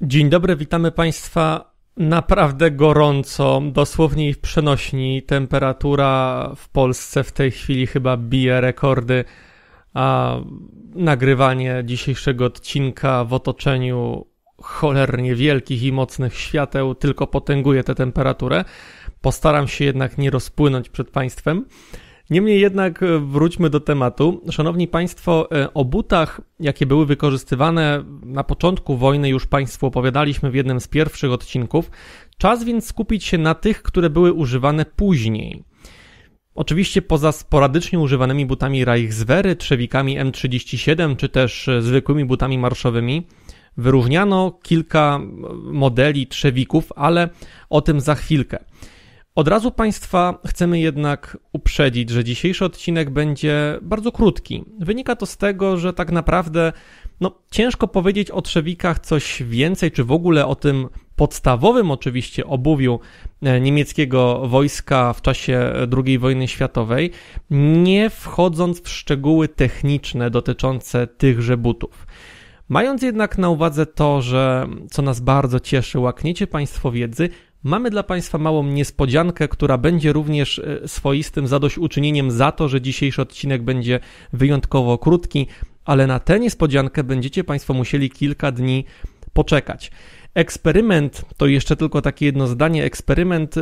Dzień dobry, witamy Państwa naprawdę gorąco, dosłownie w przenośni. Temperatura w Polsce w tej chwili chyba bije rekordy, a nagrywanie dzisiejszego odcinka w otoczeniu cholernie wielkich i mocnych świateł tylko potęguje tę temperaturę. Postaram się jednak nie rozpłynąć przed Państwem. Niemniej jednak e, wróćmy do tematu. Szanowni Państwo, e, o butach, jakie były wykorzystywane na początku wojny, już Państwu opowiadaliśmy w jednym z pierwszych odcinków. Czas więc skupić się na tych, które były używane później. Oczywiście poza sporadycznie używanymi butami Reichswehry, trzewikami M37 czy też e, zwykłymi butami marszowymi, wyróżniano kilka modeli trzewików, ale o tym za chwilkę. Od razu Państwa chcemy jednak uprzedzić, że dzisiejszy odcinek będzie bardzo krótki. Wynika to z tego, że tak naprawdę no, ciężko powiedzieć o trzewikach coś więcej, czy w ogóle o tym podstawowym oczywiście obuwiu e, niemieckiego wojska w czasie II wojny światowej, nie wchodząc w szczegóły techniczne dotyczące tychże butów. Mając jednak na uwadze to, że co nas bardzo cieszy, łakniecie Państwo wiedzy, Mamy dla Państwa małą niespodziankę, która będzie również e, swoistym zadośćuczynieniem za to, że dzisiejszy odcinek będzie wyjątkowo krótki, ale na tę niespodziankę będziecie Państwo musieli kilka dni poczekać. Eksperyment to jeszcze tylko takie jedno zdanie eksperyment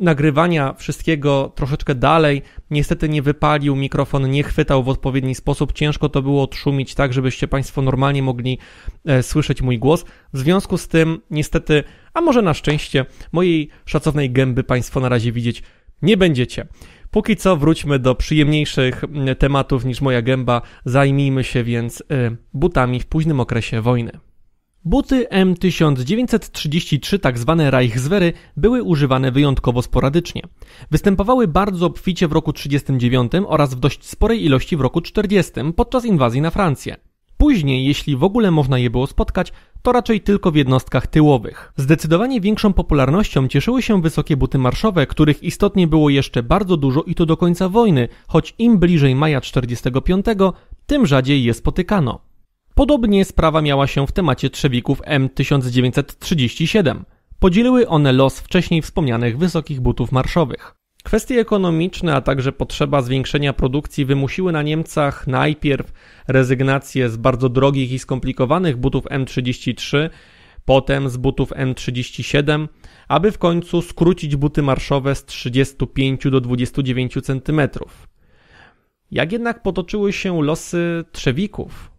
nagrywania wszystkiego troszeczkę dalej. Niestety nie wypalił, mikrofon nie chwytał w odpowiedni sposób. Ciężko to było odszumić tak, żebyście Państwo normalnie mogli e, słyszeć mój głos. W związku z tym, niestety, a może na szczęście, mojej szacownej gęby Państwo na razie widzieć nie będziecie. Póki co wróćmy do przyjemniejszych mm, tematów niż moja gęba. Zajmijmy się więc y, butami w późnym okresie wojny. Buty M1933, tak zwane Reichswehry, były używane wyjątkowo sporadycznie. Występowały bardzo obficie w roku 1939 oraz w dość sporej ilości w roku 1940 podczas inwazji na Francję. Później, jeśli w ogóle można je było spotkać, to raczej tylko w jednostkach tyłowych. Zdecydowanie większą popularnością cieszyły się wysokie buty marszowe, których istotnie było jeszcze bardzo dużo i to do końca wojny, choć im bliżej maja 45, tym rzadziej je spotykano. Podobnie sprawa miała się w temacie trzewików M1937. Podzieliły one los wcześniej wspomnianych wysokich butów marszowych. Kwestie ekonomiczne, a także potrzeba zwiększenia produkcji wymusiły na Niemcach najpierw rezygnację z bardzo drogich i skomplikowanych butów M33, potem z butów M37, aby w końcu skrócić buty marszowe z 35 do 29 cm. Jak jednak potoczyły się losy trzewików?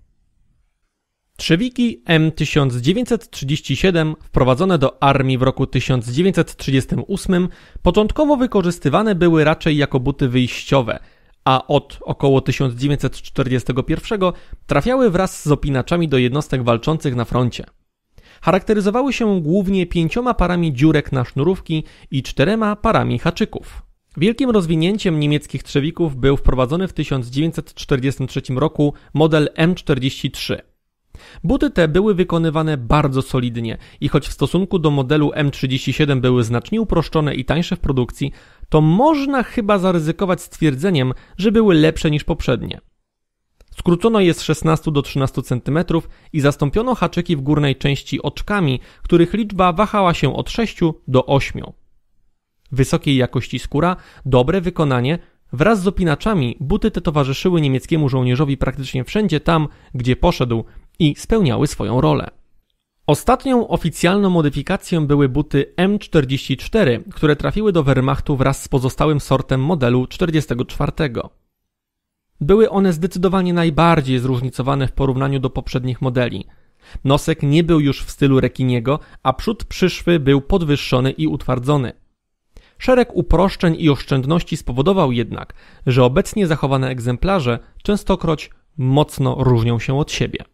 Trzewiki M1937 wprowadzone do armii w roku 1938 początkowo wykorzystywane były raczej jako buty wyjściowe, a od około 1941 trafiały wraz z opinaczami do jednostek walczących na froncie. Charakteryzowały się głównie pięcioma parami dziurek na sznurówki i czterema parami haczyków. Wielkim rozwinięciem niemieckich trzewików był wprowadzony w 1943 roku model M43. Buty te były wykonywane bardzo solidnie i choć w stosunku do modelu M37 były znacznie uproszczone i tańsze w produkcji, to można chyba zaryzykować stwierdzeniem, że były lepsze niż poprzednie. Skrócono je z 16 do 13 cm i zastąpiono haczyki w górnej części oczkami, których liczba wahała się od 6 do 8. Wysokiej jakości skóra, dobre wykonanie, wraz z opinaczami buty te towarzyszyły niemieckiemu żołnierzowi praktycznie wszędzie tam, gdzie poszedł, i spełniały swoją rolę. Ostatnią oficjalną modyfikacją były buty M44, które trafiły do Wehrmachtu wraz z pozostałym sortem modelu 44. Były one zdecydowanie najbardziej zróżnicowane w porównaniu do poprzednich modeli. Nosek nie był już w stylu rekiniego, a przód przyszwy był podwyższony i utwardzony. Szereg uproszczeń i oszczędności spowodował jednak, że obecnie zachowane egzemplarze częstokroć mocno różnią się od siebie.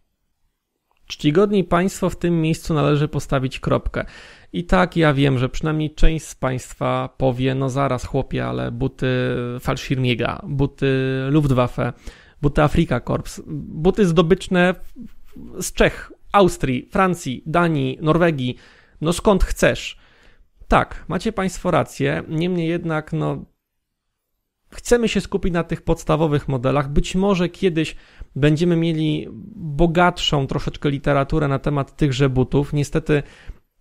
Czcigodni Państwo, w tym miejscu należy postawić kropkę. I tak ja wiem, że przynajmniej część z Państwa powie, no zaraz chłopie, ale buty Falschirmiega, buty Luftwaffe, buty Afrika Korps, buty zdobyczne z Czech, Austrii, Francji, Danii, Norwegii, no skąd chcesz. Tak, macie Państwo rację, niemniej jednak, no chcemy się skupić na tych podstawowych modelach. Być może kiedyś będziemy mieli bogatszą troszeczkę literaturę na temat tychże butów. Niestety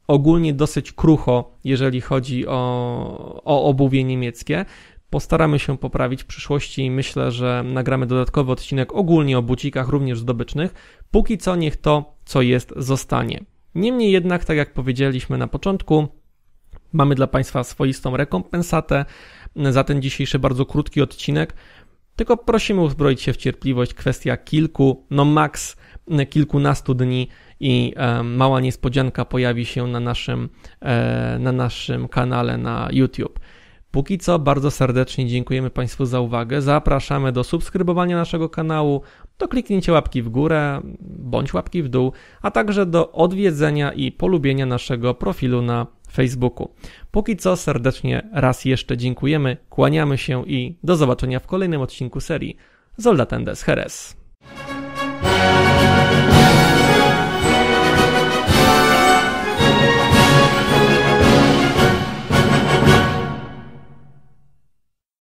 ogólnie dosyć krucho, jeżeli chodzi o, o obuwie niemieckie. Postaramy się poprawić w przyszłości i myślę, że nagramy dodatkowy odcinek ogólnie o bucikach, również zdobycznych. Póki co niech to, co jest, zostanie. Niemniej jednak, tak jak powiedzieliśmy na początku, Mamy dla Państwa swoistą rekompensatę za ten dzisiejszy bardzo krótki odcinek. Tylko prosimy uzbroić się w cierpliwość. Kwestia kilku, no maks kilkunastu dni i e, mała niespodzianka pojawi się na naszym, e, na naszym kanale na YouTube. Póki co bardzo serdecznie dziękujemy Państwu za uwagę. Zapraszamy do subskrybowania naszego kanału, do kliknięcia łapki w górę bądź łapki w dół, a także do odwiedzenia i polubienia naszego profilu na Facebooku. Póki co serdecznie raz jeszcze dziękujemy, kłaniamy się i do zobaczenia w kolejnym odcinku serii Zoldatendes Heres.